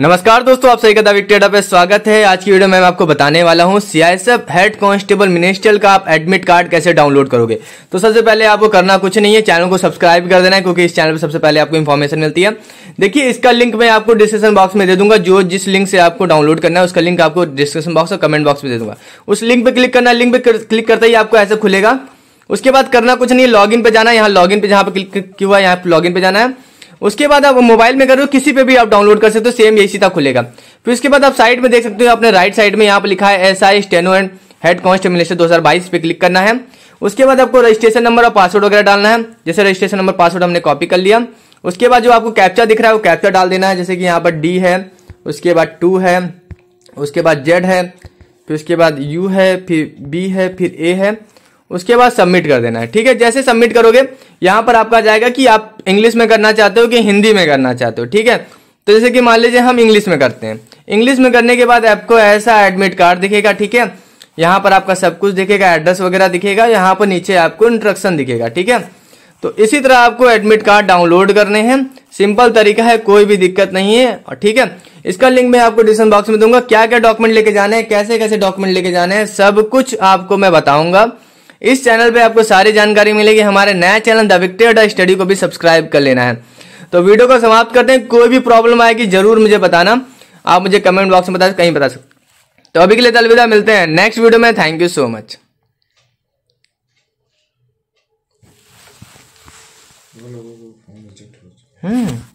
नमस्कार दोस्तों आप सही कदा विक्टेडा पे स्वागत है आज की वीडियो में मैं आपको बताने वाला हूँ सीआईएसएफ हेड कांस्टेबल मिनिस्ट्रियल का आप एडमिट कार्ड कैसे डाउनलोड करोगे तो सबसे पहले आपको करना कुछ नहीं है चैनल को सब्सक्राइब कर देना है क्योंकि इस चैनल पर सबसे पहले आपको इन्फॉर्मेशन मिलती है देखिए इसका लिंक मैं आपको डिस्क्रिप्शन बॉक्स में दे दूंगा जो जिस लिंक से आपको डाउनलोड करना है उसका लिंक आपको डिस्क्रिप्शन बॉक्स और कमेंट बॉक्स में दे दूंगा उस लिंक पर क्लिक करना लिंक पर क्लिक करते ही आपको ऐसा खुलेगा उसके बाद करना कुछ नहीं लॉग इन पे जाना है यहाँ लॉग इन पे जहाँ पे क्लिक किया यहाँ पे लॉग इन पे जाना है उसके बाद आप मोबाइल में करो किसी पे भी आप डाउनलोड कर सकते हो सेम यही सीधा खुलेगा फिर उसके बाद आप साइड में देख सकते हो अपने राइट साइड में यहाँ पर लिखा है S I steno and head कॉन्स्टेबलेशन दो पे क्लिक करना है उसके बाद आपको रजिस्ट्रेशन नंबर और पासवर्ड वगैरह डालना है जैसे रजिस्ट्रेशन नंबर पासवर्ड हमने कॉपी कर लिया उसके बाद जो आपको कैप्चा दिख रहा है वो कैप्चा डाल देना है जैसे कि यहाँ पर डी है उसके बाद टू है उसके बाद जेड है फिर उसके बाद यू है फिर बी है फिर ए है उसके बाद सबमिट कर देना है ठीक है जैसे सबमिट करोगे यहाँ पर आपका जाएगा कि आप इंग्लिश में करना चाहते हो कि हिंदी में करना चाहते हो ठीक है तो जैसे कि मान लीजिए हम इंग्लिश में करते हैं इंग्लिश में करने के बाद आपको ऐसा एडमिट कार्ड दिखेगा ठीक है यहाँ पर आपका सब कुछ दिखेगा एड्रेस वगैरह दिखेगा यहाँ पर नीचे आपको इंट्रक्शन दिखेगा ठीक है तो इसी तरह आपको एडमिट कार्ड डाउनलोड करने हैं सिंपल तरीका है कोई भी दिक्कत नहीं है और ठीक है इसका लिंक मैं आपको डिस्क्रिप्शन बॉक्स में दूंगा क्या क्या डॉक्यूमेंट लेके जाना है कैसे कैसे डॉक्यूमेंट लेके जाना है सब कुछ आपको मैं बताऊंगा इस चैनल पे आपको सारी जानकारी मिलेगी हमारे नया चैनल द विक्टेड स्टडी को भी सब्सक्राइब कर लेना है तो वीडियो को समाप्त करते हैं कोई भी प्रॉब्लम आएगी जरूर मुझे बताना आप मुझे कमेंट बॉक्स में बता कहीं बता सकते तो अभी के लिए अलविदा मिलते हैं नेक्स्ट वीडियो में thank you so much hmm